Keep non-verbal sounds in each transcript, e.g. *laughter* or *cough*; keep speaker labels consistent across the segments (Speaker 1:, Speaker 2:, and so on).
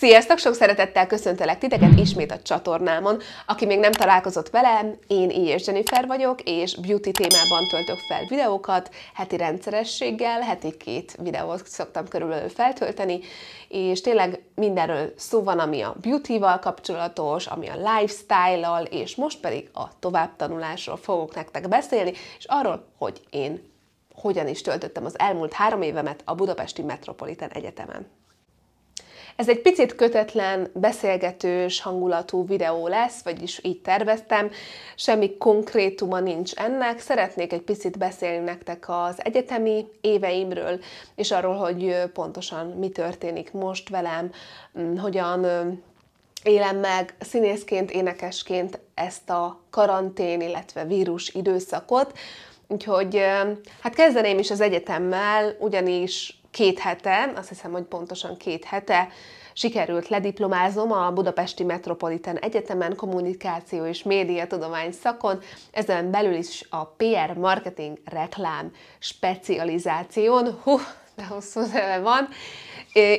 Speaker 1: Sziasztok! Sok szeretettel köszöntelek titeket ismét a csatornámon. Aki még nem találkozott velem, én és Jennifer vagyok, és beauty témában töltök fel videókat, heti rendszerességgel, heti két videót szoktam körülbelül feltölteni, és tényleg mindenről szó van, ami a beauty-val kapcsolatos, ami a lifestyle-al, és most pedig a továbbtanulásról fogok nektek beszélni, és arról, hogy én hogyan is töltöttem az elmúlt három évemet a Budapesti Metropolitan Egyetemen. Ez egy picit kötetlen, beszélgetős hangulatú videó lesz, vagyis így terveztem, semmi konkrétuma nincs ennek. Szeretnék egy picit beszélni nektek az egyetemi éveimről, és arról, hogy pontosan mi történik most velem, mm, hogyan élem meg színészként, énekesként ezt a karantén, illetve vírus időszakot. Úgyhogy hát kezdeném is az egyetemmel, ugyanis két hete, azt hiszem, hogy pontosan két hete sikerült lediplomázom a Budapesti Metropolitan Egyetemen kommunikáció és tudomány szakon, ezen belül is a PR marketing reklám specializáción. Hú, de hosszú neve van.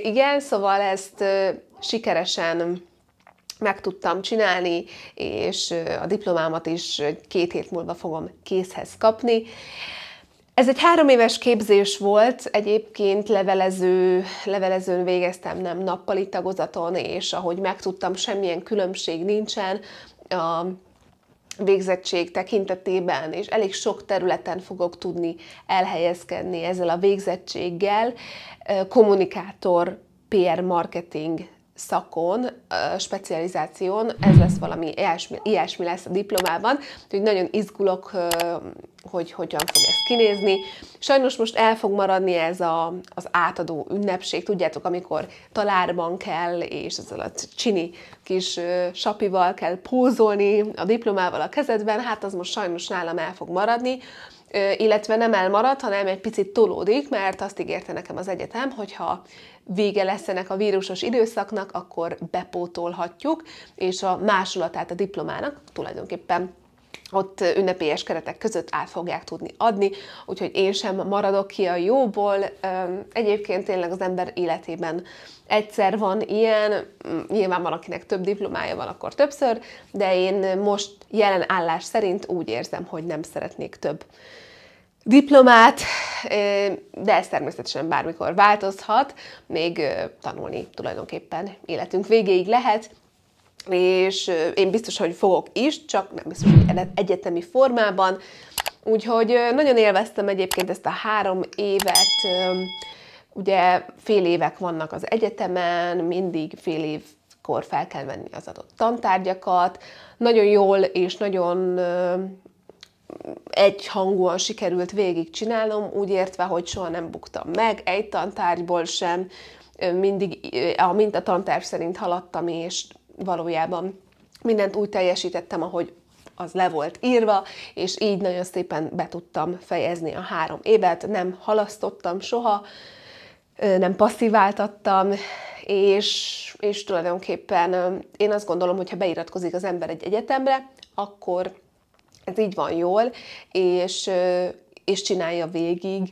Speaker 1: Igen, szóval ezt sikeresen meg tudtam csinálni, és a diplomámat is két hét múlva fogom készhez kapni. Ez egy három éves képzés volt, egyébként levelező, levelezőn végeztem, nem nappali tagozaton, és ahogy megtudtam, semmilyen különbség nincsen. A végzettség tekintetében, és elég sok területen fogok tudni elhelyezkedni ezzel a végzettséggel, kommunikátor, PR marketing szakon, specializáción, ez lesz valami ilyesmi, ilyesmi lesz a diplomában, úgyhogy nagyon izgulok, hogy hogyan fog ez kinézni. Sajnos most el fog maradni ez a, az átadó ünnepség, tudjátok, amikor talárban kell, és az a csini kis sapival kell pózolni a diplomával a kezedben, hát az most sajnos nálam el fog maradni, illetve nem elmarad, hanem egy picit tolódik, mert azt ígérte nekem az egyetem, hogyha vége lesz ennek a vírusos időszaknak, akkor bepótolhatjuk, és a másolatát a diplomának tulajdonképpen ott ünnepélyes keretek között át fogják tudni adni, úgyhogy én sem maradok ki a jóból. Egyébként tényleg az ember életében egyszer van ilyen, nyilván van, akinek több diplomája van, akkor többször, de én most jelen állás szerint úgy érzem, hogy nem szeretnék több diplomát, de ez természetesen bármikor változhat, még tanulni tulajdonképpen életünk végéig lehet, és én biztos, hogy fogok is, csak nem biztos, hogy egyetemi formában. Úgyhogy nagyon élveztem egyébként ezt a három évet, ugye fél évek vannak az egyetemen, mindig fél év kor fel kell venni az adott tantárgyakat. Nagyon jól és nagyon egyhangúan sikerült végigcsinálnom, úgy értve, hogy soha nem buktam meg, egy tantárgyból sem, mindig a mintatantárgy szerint haladtam, és valójában mindent úgy teljesítettem, ahogy az le volt írva, és így nagyon szépen be tudtam fejezni a három évet, nem halasztottam soha, nem passziváltattam, és, és tulajdonképpen én azt gondolom, hogy ha beiratkozik az ember egy egyetemre, akkor ez így van jól, és, és csinálja végig,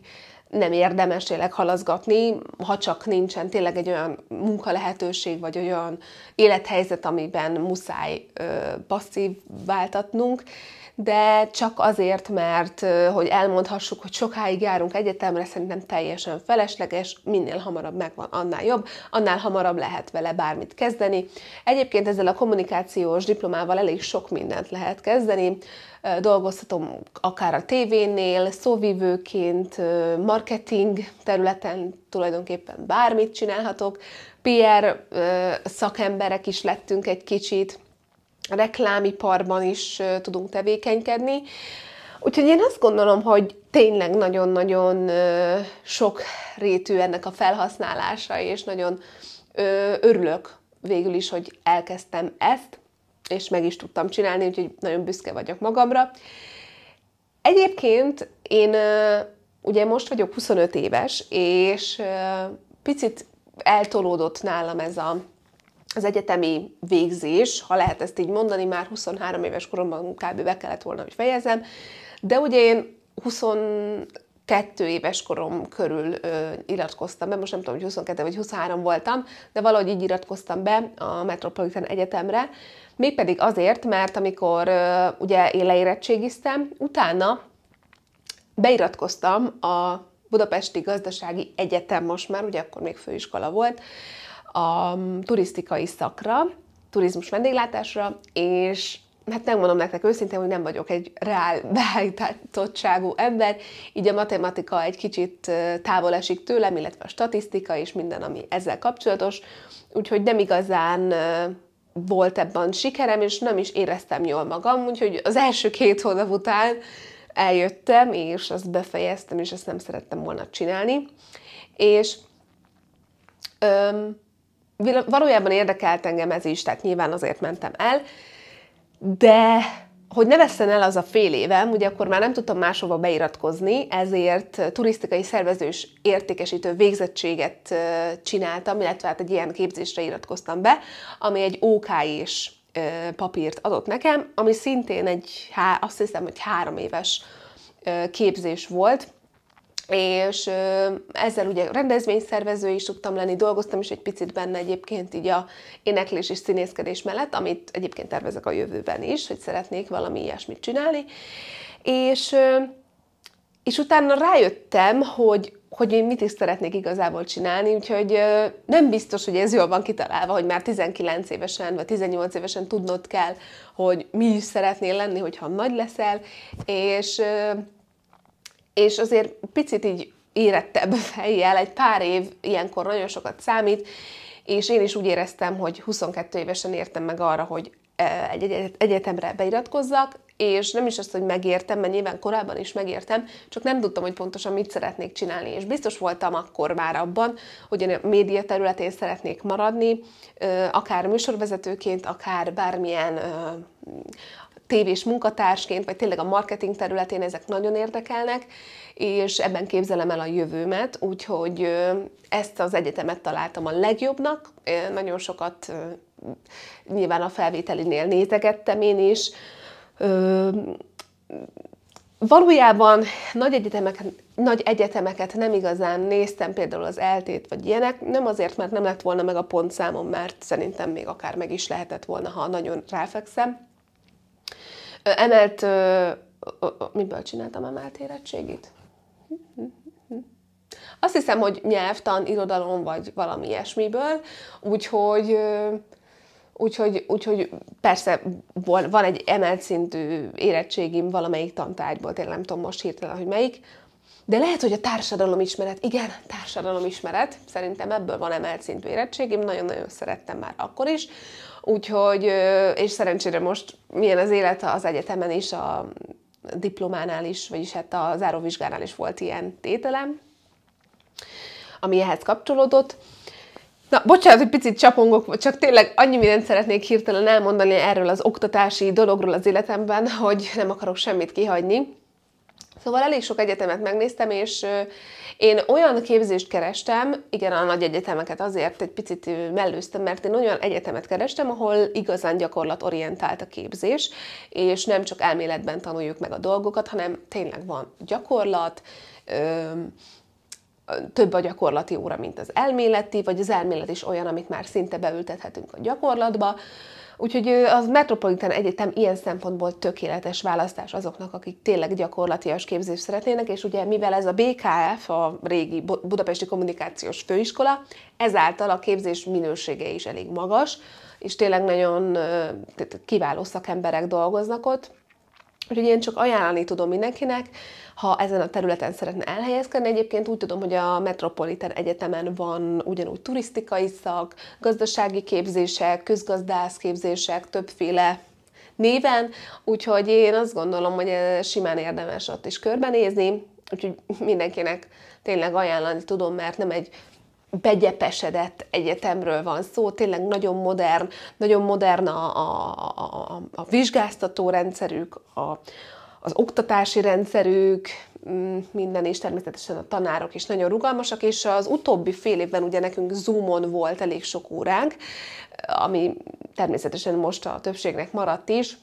Speaker 1: nem érdemes tényleg halaszgatni, ha csak nincsen tényleg egy olyan munkalehetőség, vagy olyan élethelyzet, amiben muszáj ö, passzív váltatnunk, de csak azért, mert hogy elmondhassuk, hogy sokáig járunk egyetemre, szerintem teljesen felesleges, minél hamarabb megvan, annál jobb, annál hamarabb lehet vele bármit kezdeni. Egyébként ezzel a kommunikációs diplomával elég sok mindent lehet kezdeni, dolgozhatom akár a tévénél, szóvivőként, marketing területen tulajdonképpen bármit csinálhatok, PR szakemberek is lettünk egy kicsit, reklámiparban is tudunk tevékenykedni. Úgyhogy én azt gondolom, hogy tényleg nagyon-nagyon sok rétű ennek a felhasználása, és nagyon örülök végül is, hogy elkezdtem ezt és meg is tudtam csinálni, úgyhogy nagyon büszke vagyok magamra. Egyébként én ugye most vagyok 25 éves, és picit eltolódott nálam ez a, az egyetemi végzés, ha lehet ezt így mondani, már 23 éves koromban kb. be kellett volna, hogy fejezem, de ugye én 20 22 éves korom körül ö, iratkoztam be, most nem tudom, hogy 22 vagy 23 voltam, de valahogy így iratkoztam be a Metropolitan Egyetemre, mégpedig azért, mert amikor ö, ugye én leérettségiztem, utána beiratkoztam a Budapesti Gazdasági Egyetem most már, ugye akkor még főiskola volt, a turisztikai szakra, turizmus vendéglátásra, és hát nem mondom nektek őszintén, hogy nem vagyok egy reál *laughs* beállítottságú ember, így a matematika egy kicsit távol esik tőlem, illetve a statisztika és minden, ami ezzel kapcsolatos, úgyhogy nem igazán volt ebben sikerem, és nem is éreztem jól magam, úgyhogy az első két hónap után eljöttem, és azt befejeztem, és ezt nem szerettem volna csinálni. És öm, valójában érdekelt engem ez is, tehát nyilván azért mentem el, de hogy ne veszten el az a fél évem, ugye akkor már nem tudtam máshova beiratkozni, ezért turisztikai szervezős értékesítő végzettséget csináltam, illetve hát egy ilyen képzésre iratkoztam be, ami egy ok is papírt adott nekem, ami szintén egy, azt hiszem, hogy három éves képzés volt, és ezzel ugye rendezvényszervező is tudtam lenni, dolgoztam is egy picit benne egyébként így a éneklés és színészkedés mellett, amit egyébként tervezek a jövőben is, hogy szeretnék valami ilyesmit csinálni. És, és utána rájöttem, hogy, hogy én mit is szeretnék igazából csinálni, úgyhogy nem biztos, hogy ez jól van kitalálva, hogy már 19 évesen vagy 18 évesen tudnod kell, hogy mi is szeretnél lenni, hogyha nagy leszel, és és azért picit így érettebb *laughs* fejjel, egy pár év ilyenkor nagyon sokat számít, és én is úgy éreztem, hogy 22 évesen értem meg arra, hogy e, egy egyetemre beiratkozzak, és nem is azt, hogy megértem, mert nyilván korábban is megértem, csak nem tudtam, hogy pontosan mit szeretnék csinálni, és biztos voltam akkor már abban, hogy a média területén szeretnék maradni, akár műsorvezetőként, akár bármilyen tévés munkatársként, vagy tényleg a marketing területén ezek nagyon érdekelnek, és ebben képzelem el a jövőmet, úgyhogy ezt az egyetemet találtam a legjobbnak, nagyon sokat nyilván a felvételinél nézegettem én is, Valójában nagy, egyetemeket, nagy egyetemeket nem igazán néztem, például az eltét vagy ilyenek, nem azért, mert nem lett volna meg a pontszámom, mert szerintem még akár meg is lehetett volna, ha nagyon ráfekszem, Emelt, miből csináltam emelt érettségit? Azt hiszem, hogy nyelvtan, irodalom, vagy valami ilyesmiből, úgyhogy Úgyhogy, úgyhogy persze van egy emelt szintű érettségim valamelyik tantárgyból, tényleg nem tudom most hirtelen, hogy melyik, de lehet, hogy a ismeret igen, ismeret szerintem ebből van emelt szintű érettségim, nagyon-nagyon szerettem már akkor is. Úgyhogy, és szerencsére most milyen az élet az egyetemen is, a diplománál is, vagyis hát a záróvizsgánál is volt ilyen tételem, ami ehhez kapcsolódott. Na, bocsánat, hogy picit csapongok, csak tényleg annyi mindent szeretnék hirtelen elmondani erről az oktatási dologról az életemben, hogy nem akarok semmit kihagyni. Szóval elég sok egyetemet megnéztem, és én olyan képzést kerestem, igen, a nagy egyetemeket azért egy picit mellőztem, mert én olyan egyetemet kerestem, ahol igazán gyakorlatorientált a képzés, és nem csak elméletben tanuljuk meg a dolgokat, hanem tényleg van gyakorlat, több a gyakorlati óra, mint az elméleti, vagy az elmélet is olyan, amit már szinte beültethetünk a gyakorlatba. Úgyhogy az Metropolitan Egyetem ilyen szempontból tökéletes választás azoknak, akik tényleg gyakorlatias képzést szeretnének, és ugye mivel ez a BKF, a régi Budapesti Kommunikációs Főiskola, ezáltal a képzés minősége is elég magas, és tényleg nagyon kiváló szakemberek dolgoznak ott, Úgyhogy én csak ajánlani tudom mindenkinek, ha ezen a területen szeretne elhelyezkedni. Egyébként úgy tudom, hogy a Metropolitan Egyetemen van ugyanúgy turisztikai szak, gazdasági képzések, közgazdász képzések, többféle néven, úgyhogy én azt gondolom, hogy simán érdemes ott is körbenézni, úgyhogy mindenkinek tényleg ajánlani tudom, mert nem egy begyepesedett egyetemről van szó, tényleg nagyon modern, nagyon modern a, a, a, a vizsgáztató rendszerük, a, az oktatási rendszerük, mm, minden, és természetesen a tanárok is nagyon rugalmasak, és az utóbbi fél évben ugye nekünk Zoomon volt elég sok óránk, ami természetesen most a többségnek maradt is,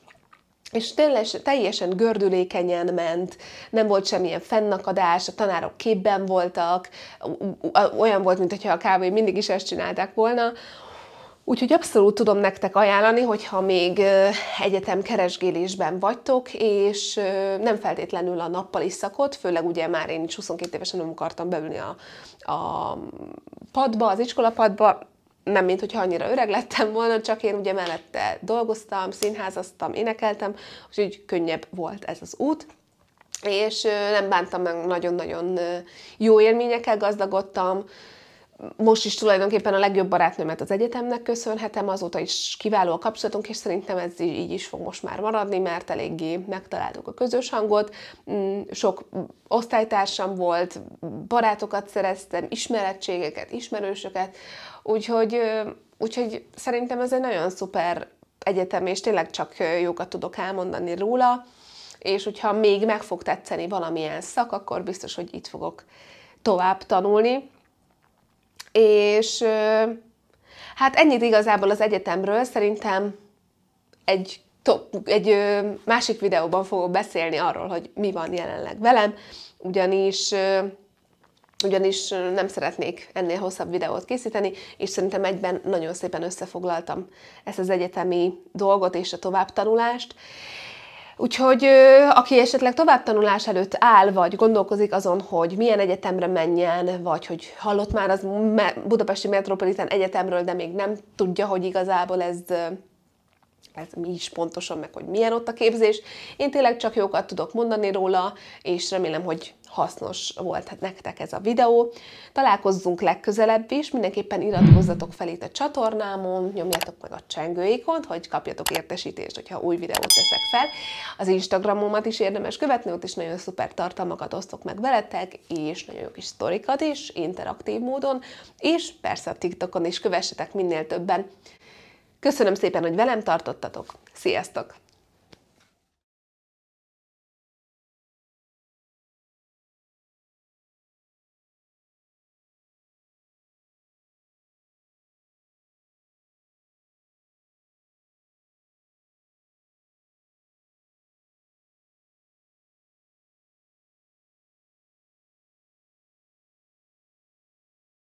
Speaker 1: és teljes, teljesen gördülékenyen ment, nem volt semmilyen fennakadás, a tanárok képben voltak, olyan volt, mintha a kávé mindig is ezt csinálták volna, Úgyhogy abszolút tudom nektek ajánlani, hogyha még egyetem keresgélésben vagytok, és nem feltétlenül a nappali szakot, főleg ugye már én is 22 évesen nem akartam beülni a, a padba, az iskolapadba, nem mint hogyha annyira öreg lettem volna, csak én ugye mellette dolgoztam, színházaztam, énekeltem, úgyhogy könnyebb volt ez az út és nem bántam meg, nagyon-nagyon jó élményekkel gazdagodtam, most is tulajdonképpen a legjobb barátnőmet az egyetemnek köszönhetem, azóta is kiváló a kapcsolatunk, és szerintem ez így is fog most már maradni, mert eléggé megtaláltuk a közös hangot. Mm, sok osztálytársam volt, barátokat szereztem, ismerettségeket, ismerősöket, úgyhogy, úgyhogy szerintem ez egy nagyon szuper egyetem, és tényleg csak jókat tudok elmondani róla, és hogyha még meg fog tetszeni valamilyen szak, akkor biztos, hogy itt fogok tovább tanulni és hát ennyit igazából az egyetemről, szerintem egy, top, egy másik videóban fogok beszélni arról, hogy mi van jelenleg velem, ugyanis ugyanis nem szeretnék ennél hosszabb videót készíteni, és szerintem egyben nagyon szépen összefoglaltam ezt az egyetemi dolgot és a továbbtanulást. Úgyhogy aki esetleg tovább tanulás előtt áll, vagy gondolkozik azon, hogy milyen egyetemre menjen, vagy hogy hallott már az Budapesti Metropolitán Egyetemről, de még nem tudja, hogy igazából ez ez mi is pontosan, meg hogy milyen ott a képzés. Én tényleg csak jókat tudok mondani róla, és remélem, hogy hasznos volt nektek ez a videó. Találkozzunk legközelebb is, mindenképpen iratkozzatok fel itt a csatornámon, nyomjátok meg a csengőikont, hogy kapjatok értesítést, hogyha új videót teszek fel. Az Instagramomat is érdemes követni, ott is nagyon szuper tartalmakat osztok meg veletek, és nagyon jó kis sztorikat is, interaktív módon, és persze a TikTokon is kövessetek minél többen. Köszönöm szépen, hogy velem tartottatok. Sziasztok!